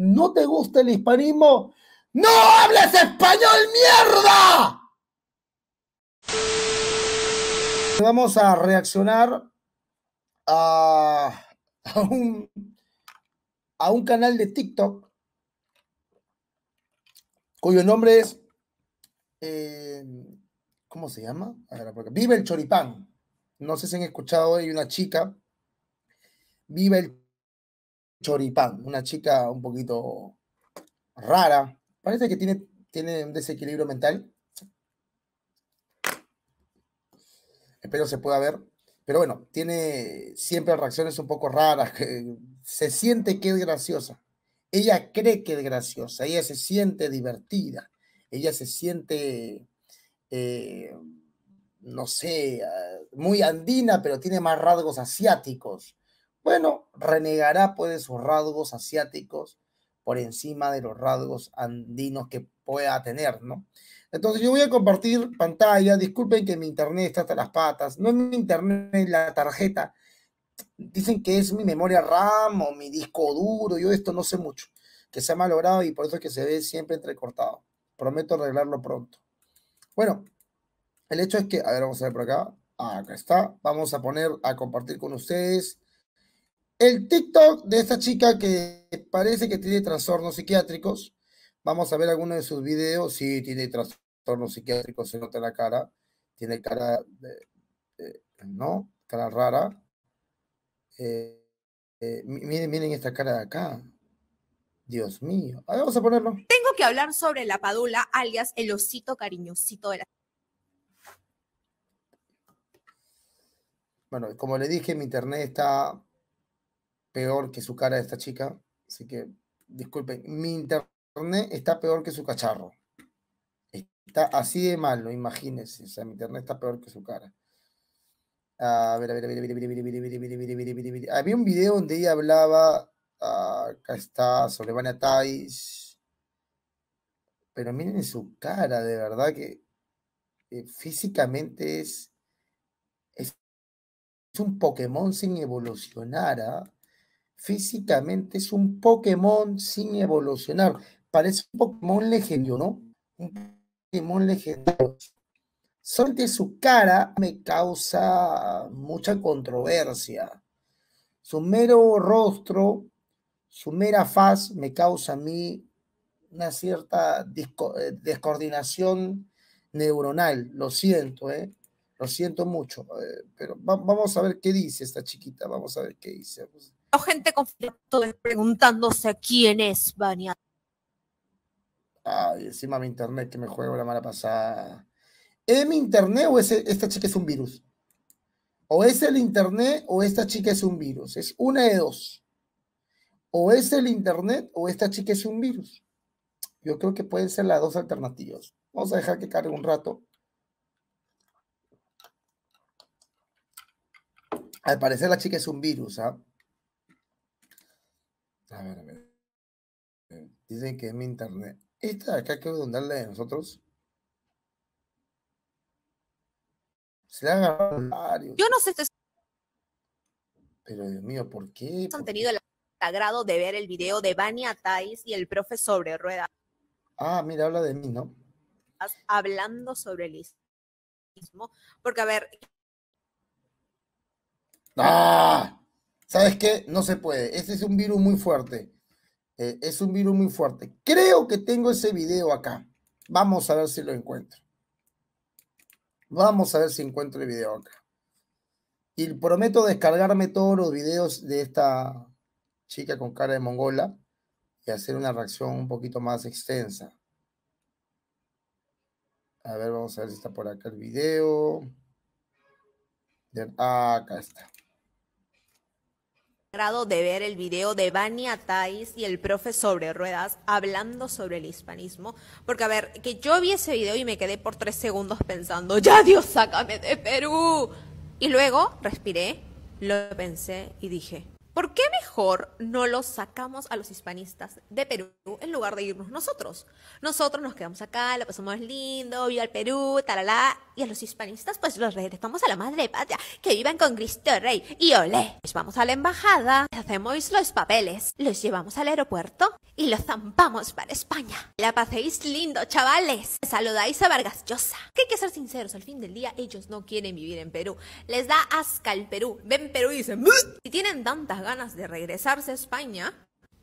¿No te gusta el hispanismo? ¡No hables español, mierda! Vamos a reaccionar a, un, a un canal de TikTok cuyo nombre es. Eh, ¿Cómo se llama? Vive el Choripán. No sé si han escuchado, hay una chica. Vive el choripán, una chica un poquito rara. Parece que tiene, tiene un desequilibrio mental. Espero se pueda ver. Pero bueno, tiene siempre reacciones un poco raras. se siente que es graciosa. Ella cree que es graciosa. Ella se siente divertida. Ella se siente, eh, no sé, ah, muy andina, pero tiene más rasgos asiáticos bueno, renegará pues sus rasgos asiáticos por encima de los rasgos andinos que pueda tener, ¿no? Entonces yo voy a compartir pantalla, disculpen que mi internet está hasta las patas, no es mi internet, la tarjeta, dicen que es mi memoria RAM o mi disco duro, yo esto no sé mucho, que se ha malogrado y por eso es que se ve siempre entrecortado, prometo arreglarlo pronto. Bueno, el hecho es que, a ver, vamos a ver por acá, ah, acá está, vamos a poner a compartir con ustedes el TikTok de esta chica que parece que tiene trastornos psiquiátricos. Vamos a ver algunos de sus videos. Sí, tiene trastornos psiquiátricos, se nota la cara. Tiene cara, ¿no? Cara rara. Eh, eh, miren, miren esta cara de acá. Dios mío. A ver, vamos a ponerlo. Tengo que hablar sobre la padula, alias el osito cariñosito de la... Bueno, como le dije, mi internet está peor que su cara de esta chica. Así que, disculpen, mi internet está peor que su cacharro. Está así de malo, imagínense. O sea, mi internet está peor que su cara. A ver, a ver, a ver, a ver, a ver, a ver, a ver, a ver, Había un video donde ella hablaba, acá está, sobre Vania Pero miren su cara, de verdad que físicamente es, es un Pokémon sin evolucionar, físicamente es un Pokémon sin evolucionar. Parece un Pokémon legendario, ¿no? Un Pokémon legendario. Solamente su cara me causa mucha controversia. Su mero rostro, su mera faz me causa a mí una cierta eh, descoordinación neuronal. Lo siento, ¿eh? Lo siento mucho. Eh, pero vamos a ver qué dice esta chiquita. Vamos a ver qué dice gente conflicto preguntándose quién es Vania? Ay, encima mi internet que me juego la mala pasada. ¿Es mi internet o es, esta chica es un virus? O es el internet o esta chica es un virus. Es una de dos. O es el internet o esta chica es un virus. Yo creo que pueden ser las dos alternativas. Vamos a dejar que cargue un rato. Al parecer la chica es un virus, ¿ah? A ver, a ver. Dicen que es mi internet. Esta de acá que darle de nosotros. Se la varios. Yo no sé. Si... Pero Dios mío, ¿por qué? Han tenido el agrado de ver el video de Vania Tais y el profe sobre rueda. Ah, mira, habla de mí, ¿no? Hablando sobre el mismo. Porque, a ver. ¡Ah! ¿Sabes qué? No se puede. Este es un virus muy fuerte. Eh, es un virus muy fuerte. Creo que tengo ese video acá. Vamos a ver si lo encuentro. Vamos a ver si encuentro el video acá. Y prometo descargarme todos los videos de esta chica con cara de mongola y hacer una reacción un poquito más extensa. A ver, vamos a ver si está por acá el video. Ah, acá está grado de ver el video de Vania Tais y el profe sobre ruedas hablando sobre el hispanismo. Porque, a ver, que yo vi ese video y me quedé por tres segundos pensando, ya Dios, sácame de Perú. Y luego respiré, lo pensé y dije, ¿Por qué mejor no los sacamos a los hispanistas de Perú en lugar de irnos nosotros? Nosotros nos quedamos acá, lo pasamos lindo, viva al Perú, talala, y a los hispanistas pues los regresamos a la madre patria, que vivan con Cristo Rey, y olé. Pues vamos a la embajada, hacemos los papeles, los llevamos al aeropuerto y los zampamos para España. La paséis lindo, chavales. Saludáis a Vargas Llosa. Que hay que ser sinceros, al fin del día ellos no quieren vivir en Perú. Les da asca el Perú. Ven Perú y dicen, tienen tantas ganas de regresarse a España,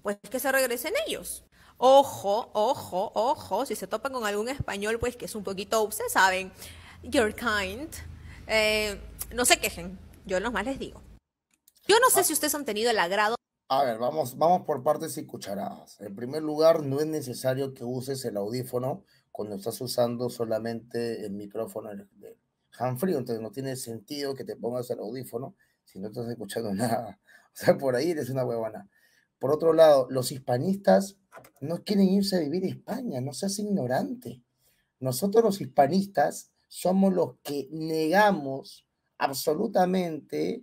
pues que se regresen ellos. Ojo, ojo, ojo, si se topan con algún español, pues que es un poquito, ustedes saben, your kind, eh, no se quejen, yo nomás les digo. Yo no sé ah. si ustedes han tenido el agrado. A ver, vamos, vamos por partes y cucharadas. En primer lugar, no es necesario que uses el audífono cuando estás usando solamente el micrófono De Humphrey, entonces no tiene sentido que te pongas el audífono si no estás escuchando nada. O sea, por ahí eres una huevona. Por otro lado, los hispanistas no quieren irse a vivir a España, no seas ignorante. Nosotros los hispanistas somos los que negamos absolutamente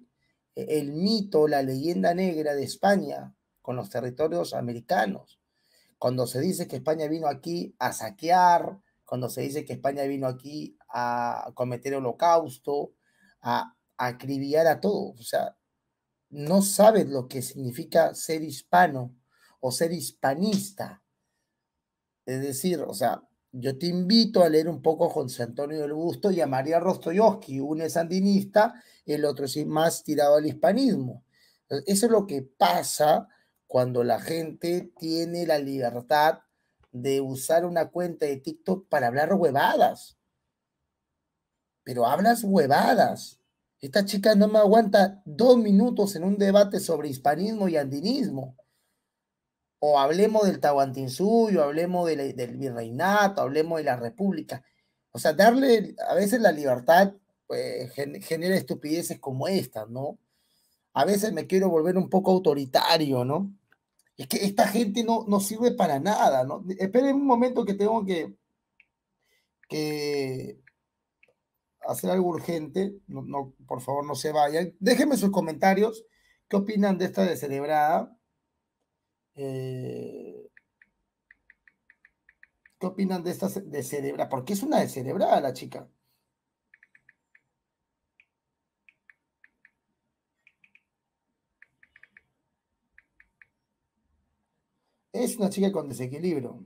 eh, el mito, la leyenda negra de España con los territorios americanos. Cuando se dice que España vino aquí a saquear, cuando se dice que España vino aquí a cometer holocausto, a, a acribillar a todo. O sea, no sabes lo que significa ser hispano o ser hispanista. Es decir, o sea, yo te invito a leer un poco a José Antonio del Busto y a María Rostoyovsky. Uno es sandinista, el otro es más tirado al hispanismo. Eso es lo que pasa cuando la gente tiene la libertad de usar una cuenta de TikTok para hablar huevadas. Pero hablas huevadas. Esta chica no me aguanta dos minutos en un debate sobre hispanismo y andinismo. O hablemos del Tahuantinsuyo, hablemos del virreinato, hablemos de la república. O sea, darle a veces la libertad pues, genera estupideces como esta, ¿no? A veces me quiero volver un poco autoritario, ¿no? Es que esta gente no, no sirve para nada, ¿no? Esperen un momento que tengo que, que hacer algo urgente, no, no, por favor no se vayan. Déjenme sus comentarios, ¿qué opinan de esta descerebrada? Eh, ¿Qué opinan de esta descerebrada? Porque es una descerebrada la chica. Es una chica con desequilibrio.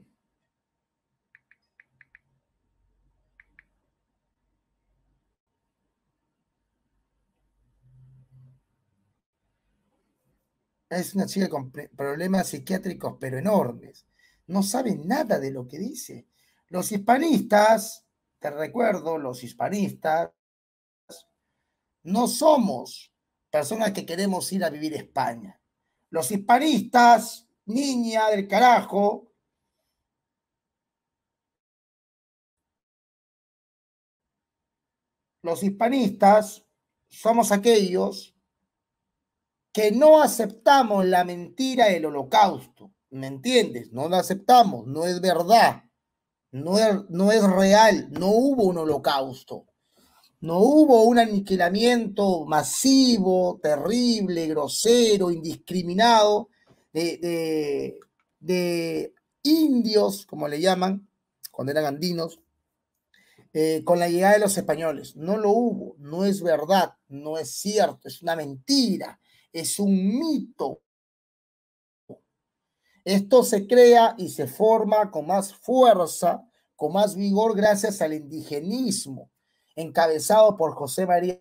es una chica con problemas psiquiátricos, pero enormes. No sabe nada de lo que dice. Los hispanistas, te recuerdo, los hispanistas, no somos personas que queremos ir a vivir a España. Los hispanistas, niña del carajo, los hispanistas somos aquellos que no aceptamos la mentira del holocausto. ¿Me entiendes? No la aceptamos, no es verdad, no es, er, no es real, no hubo un holocausto. No hubo un aniquilamiento masivo, terrible, grosero, indiscriminado de, de, indios, como le llaman, cuando eran andinos, eh, con la llegada de los españoles. No lo hubo, no es verdad, no es cierto, es una mentira es un mito. Esto se crea y se forma con más fuerza, con más vigor gracias al indigenismo, encabezado por José María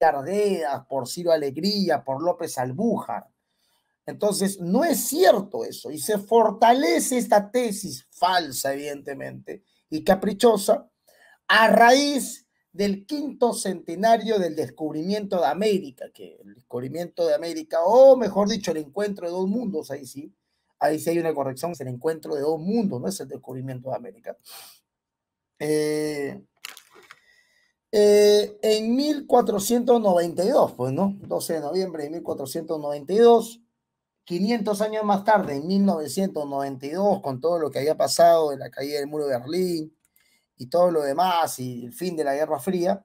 Ardea, por Ciro Alegría, por López Albújar. Entonces, no es cierto eso y se fortalece esta tesis falsa, evidentemente, y caprichosa a raíz del quinto centenario del descubrimiento de América, que el descubrimiento de América, o mejor dicho, el encuentro de dos mundos, ahí sí, ahí sí hay una corrección, es el encuentro de dos mundos, no es el descubrimiento de América. Eh, eh, en 1492, pues, ¿no? 12 de noviembre de 1492, 500 años más tarde, en 1992, con todo lo que había pasado en la caída del muro de Berlín, y todo lo demás y el fin de la Guerra Fría,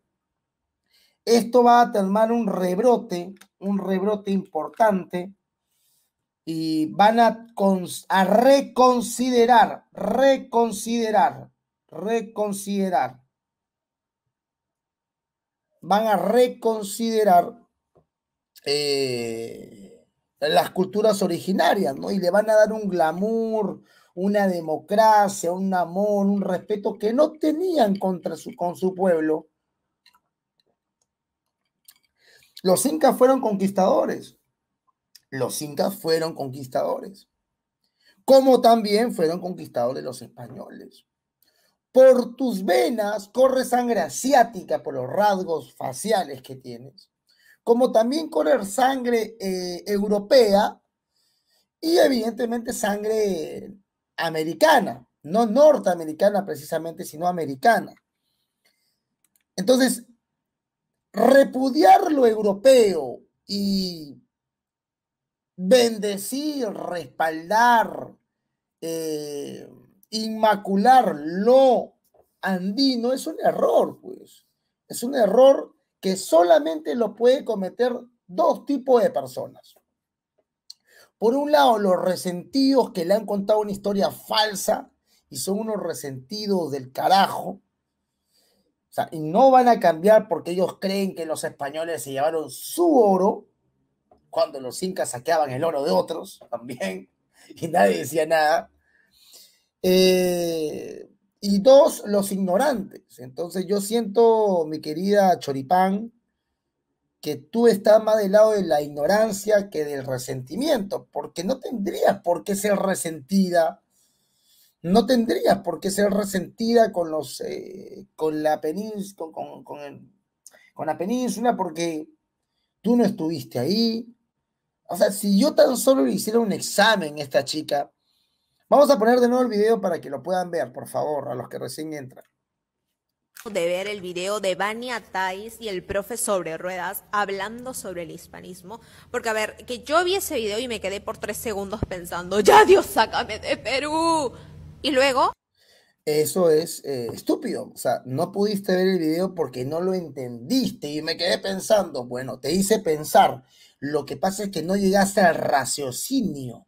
esto va a tomar un rebrote, un rebrote importante y van a, reconsiderar, reconsiderar, reconsiderar. Van a reconsiderar eh, las culturas originarias, ¿no? Y le van a dar un glamour, una democracia, un amor, un respeto que no tenían contra su, con su pueblo. Los incas fueron conquistadores. Los incas fueron conquistadores. Como también fueron conquistadores los españoles. Por tus venas corre sangre asiática por los rasgos faciales que tienes. Como también corre sangre eh, europea y evidentemente sangre americana, no norteamericana precisamente, sino americana. Entonces, repudiar lo europeo y bendecir, respaldar, eh, inmacular lo andino es un error, pues. Es un error que solamente lo puede cometer dos tipos de personas. Por un lado, los resentidos que le han contado una historia falsa y son unos resentidos del carajo. O sea, y no van a cambiar porque ellos creen que los españoles se llevaron su oro cuando los incas saqueaban el oro de otros también y nadie decía nada. Eh, y dos, los ignorantes. Entonces yo siento, mi querida Choripán, que tú estás más del lado de la ignorancia que del resentimiento, porque no tendrías por qué ser resentida, no tendrías por qué ser resentida con los eh, con la península, con, la península, porque tú no estuviste ahí. O sea, si yo tan solo le hiciera un examen a esta chica, vamos a poner de nuevo el video para que lo puedan ver, por favor, a los que recién entran de ver el video de Vania Tais y el profe sobre ruedas hablando sobre el hispanismo. Porque, a ver, que yo vi ese video y me quedé por tres segundos pensando, ya Dios, sácame de Perú. Y luego... Eso es eh, estúpido. O sea, no pudiste ver el video porque no lo entendiste y me quedé pensando, bueno, te hice pensar. Lo que pasa es que no llegaste al raciocinio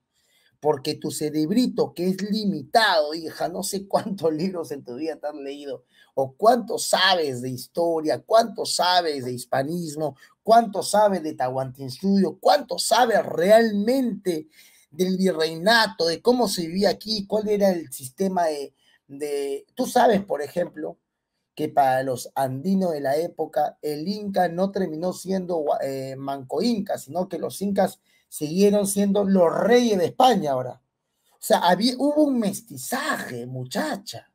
porque tu cerebrito, que es limitado, hija, no sé cuántos libros en tu vida te han leído, o cuánto sabes de historia, cuánto sabes de hispanismo, cuánto sabes de Tahuantinsuyo, cuánto sabes realmente del virreinato, de cómo se vivía aquí, cuál era el sistema de, Tú sabes, por ejemplo, que para los andinos de la época el Inca no terminó siendo eh, manco Inca, sino que los incas siguieron siendo los reyes de España ahora. O sea, había, hubo un mestizaje, muchacha.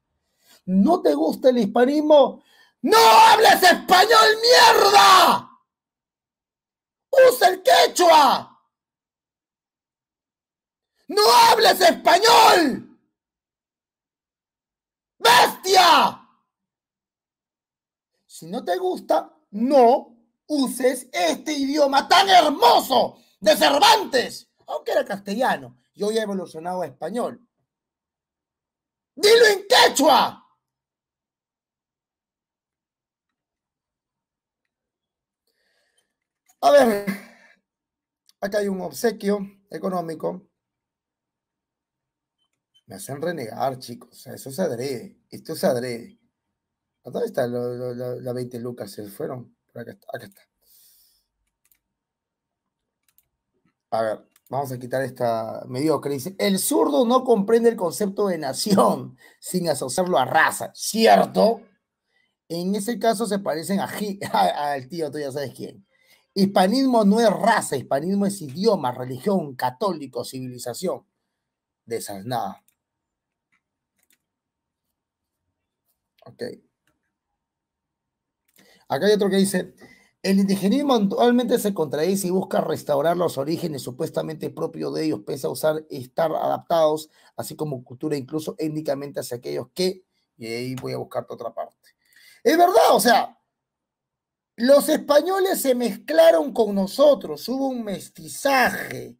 ¿No te gusta el hispanismo? ¡No hables español, mierda! ¡Usa el quechua! ¡No hables español! ¡Bestia! Si no te gusta, no uses este idioma tan hermoso de Cervantes, aunque era castellano Yo ya he evolucionado a español. ¡Dilo en quechua! A ver, acá hay un obsequio económico. Me hacen renegar, chicos. Eso se adrede. Esto se adrede. ¿Dónde está la, 20 lucas? Se fueron. acá está. A ver, vamos a quitar esta mediocre. el zurdo no comprende el concepto de nación sin asociarlo a raza. ¿Cierto? En ese caso se parecen a, al tío, tú ya sabes quién. Hispanismo no es raza, hispanismo es idioma, religión, católico, civilización. nada Ok. Acá hay otro que dice, el indigenismo actualmente se contradice y busca restaurar los orígenes supuestamente propios de ellos, pese a usar estar adaptados, así como cultura, incluso étnicamente hacia aquellos que, y ahí voy a buscarte otra parte. Es verdad, o sea, los españoles se mezclaron con nosotros, hubo un mestizaje.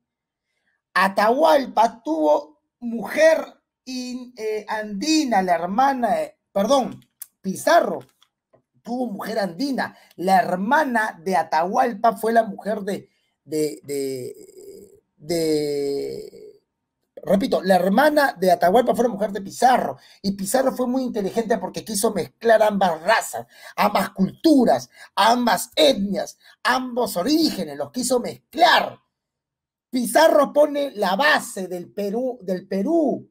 Atahualpa tuvo mujer eh, andina, la hermana, eh, perdón, Pizarro tuvo mujer andina. La hermana de Atahualpa fue la mujer de, de Repito, la hermana de Atahualpa fue la mujer de Pizarro y Pizarro fue muy inteligente porque quiso mezclar ambas razas, ambas culturas, ambas etnias, ambos orígenes, los quiso mezclar. Pizarro pone la base del Perú, del Perú.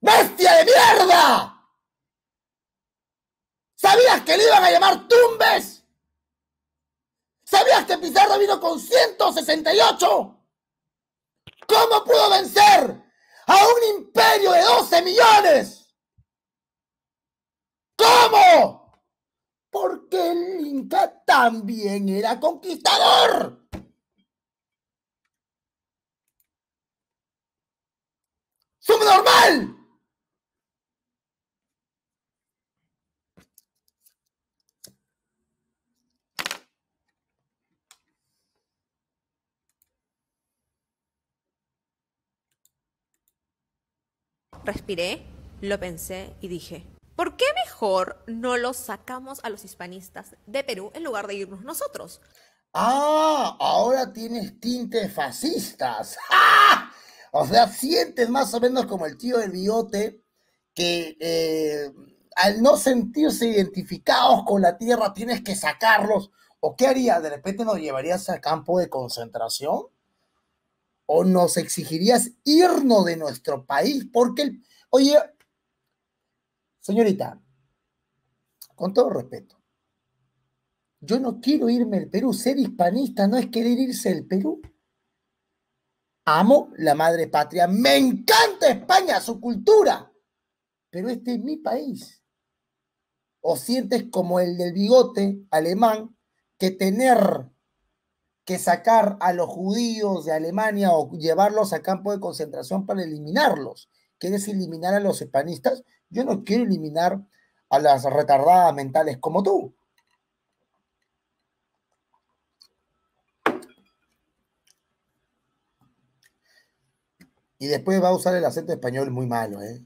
¡Bestia de mierda! ¿Sabías que le iban a llamar Tumbes? ¿Sabías que Pizarro vino con 168? ¿Cómo pudo vencer a un imperio de 12 millones? ¿Cómo? Porque el Inca también era conquistador. ¡Subnormal! normal! respiré, lo pensé y dije, ¿por qué mejor no los sacamos a los hispanistas de Perú en lugar de irnos nosotros? Ah, ahora tienes tintes fascistas. O sea, sientes más o menos como el tío del bigote que eh, al no sentirse identificados con la tierra tienes que sacarlos. ¿O qué harías? ¿De repente nos llevarías al campo de concentración? o nos exigirías irnos de nuestro país, porque, oye, señorita, con todo respeto, yo no quiero irme al Perú, ser hispanista no es querer irse al Perú. Amo la madre patria, me encanta España, su cultura, pero este es mi país. O sientes como el del bigote alemán que tener que sacar a los judíos de Alemania o llevarlos a campo de concentración para eliminarlos. ¿Quieres eliminar a los hispanistas? Yo no quiero eliminar a las retardadas mentales como tú. Y después va a usar el acento español muy malo, ¿eh?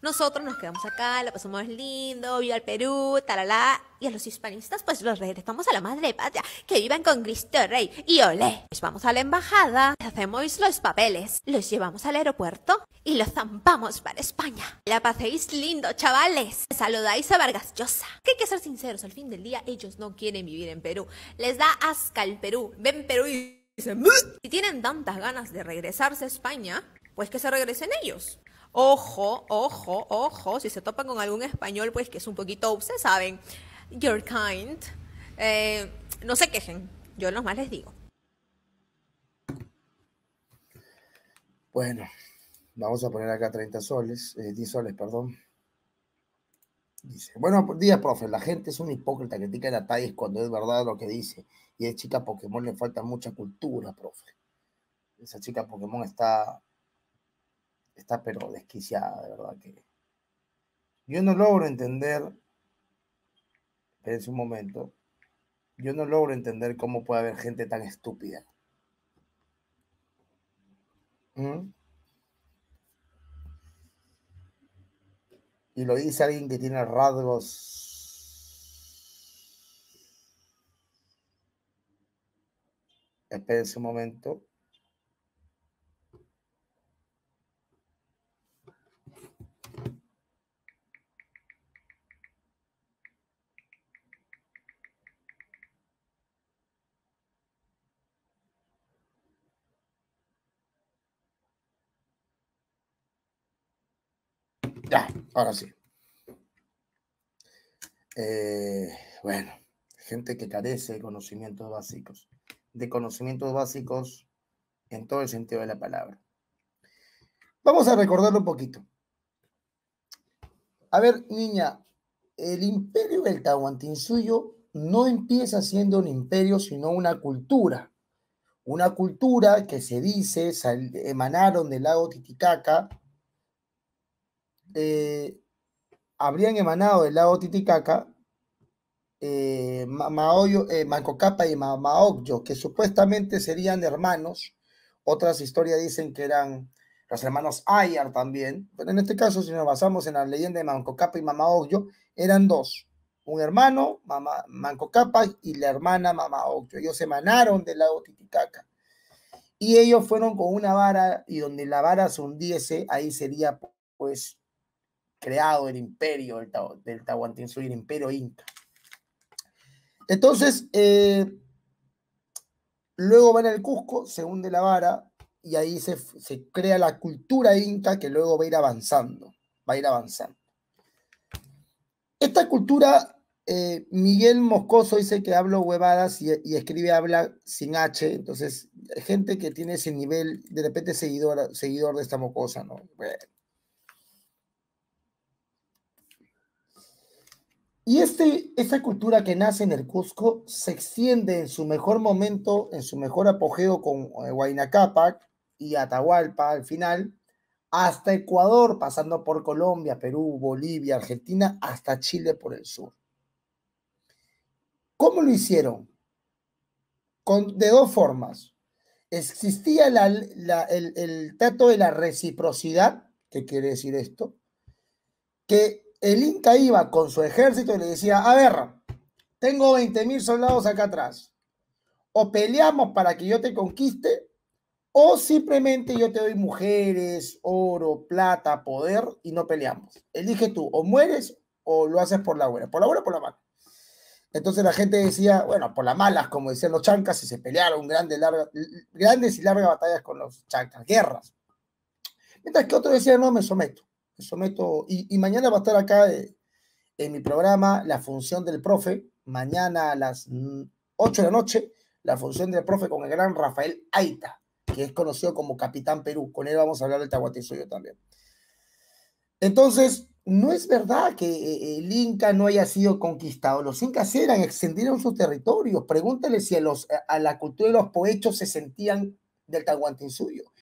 Nosotros nos quedamos acá, la pasamos lindo, vio al Perú, talala. Y a los hispanistas, pues los regresamos a la madre patria, que vivan con Cristo Rey. Y olé, pues vamos a la embajada, hacemos los papeles, los llevamos al aeropuerto y los zampamos para España. La paséis lindo, chavales. Saludáis a Vargas Llosa. Que hay que ser sinceros, al fin del día ellos no quieren vivir en Perú. Les da asca el Perú. Ven Perú y dicen, si tienen tantas ganas de regresarse a España, pues que se regresen ellos. Ojo, ojo, ojo, si se topan con algún español, pues que es un poquito, ustedes saben, your kind. Eh, no se quejen, yo nomás les digo. Bueno, vamos a poner acá 30 soles, 10 eh, soles, perdón. Dice, bueno, días, pues, profe. La gente es un hipócrita, critica la detalles cuando es verdad lo que dice. Y a chica Pokémon le falta mucha cultura, profe. Esa chica Pokémon está está pero desquiciada, de verdad que. Yo no logro entender, en un momento, yo no logro entender cómo puede haber gente tan estúpida. ¿Mm? Y lo dice alguien que tiene rasgos espérense un momento. Ahora sí. Eh, bueno, gente que carece de conocimientos básicos, de conocimientos básicos en todo el sentido de la palabra. Vamos a recordarlo un poquito. A ver, niña, el imperio del Tahuantinsuyo no empieza siendo un imperio, sino una cultura. Una cultura que se dice, emanaron del lago Titicaca, eh, habrían emanado del lago Titicaca, eh, Maoyo, eh, Mancocapa y Mama que supuestamente serían hermanos. Otras historias dicen que eran los hermanos Ayar también, pero en este caso, si nos basamos en la leyenda de Mancocapa y Mamaogyo, eran dos, un hermano, Mama, Mancocapa, y la hermana Mamaogyo. Ellos emanaron del lago Titicaca. Y ellos fueron con una vara, y donde la vara se hundiese, ahí sería pues creado el imperio del, del Tahuantinsuyo, el imperio inca. Entonces, eh, luego van al Cusco, se hunde la vara y ahí se, crea la cultura inca que luego va a ir avanzando, va a ir avanzando. Esta cultura, eh, Miguel Moscoso dice que hablo huevadas y, escribe habla sin H, entonces gente que tiene ese nivel, de repente seguidor, seguidor de esta mocosa, ¿no? Bueno. Y este, esta cultura que nace en el Cusco se extiende en su mejor momento, en su mejor apogeo con Huayna eh, Capac y Atahualpa al final, hasta Ecuador, pasando por Colombia, Perú, Bolivia, Argentina, hasta Chile por el sur. ¿Cómo lo hicieron? Con, de dos formas. Existía el, el trato de la reciprocidad, ¿qué quiere decir esto? Que el Inca iba con su ejército y le decía, a ver, tengo 20.000 soldados acá atrás. O peleamos para que yo te conquiste, o simplemente yo te doy mujeres, oro, plata, poder y no peleamos. Elige tú, o mueres o lo haces por la buena, por la buena o por la mala. Entonces la gente decía, bueno, por las malas, como decían los chancas, y se pelearon grandes, grandes y largas batallas con los chancas, guerras. Mientras que otros decía, no, me someto someto. Y, mañana va a estar acá eh, en mi programa La Función del Profe. Mañana a las 8 mm, de la noche, La Función del Profe con el gran Rafael Aita, que es conocido como Capitán Perú. Con él vamos a hablar del Tahuantinsuyo también. Entonces, no es verdad que eh, eh, el Inca no haya sido conquistado. Los incas eran, extendieron sus territorios. Pregúntale si a, los, a la cultura de los poechos se sentían del Tahuantinsuyo.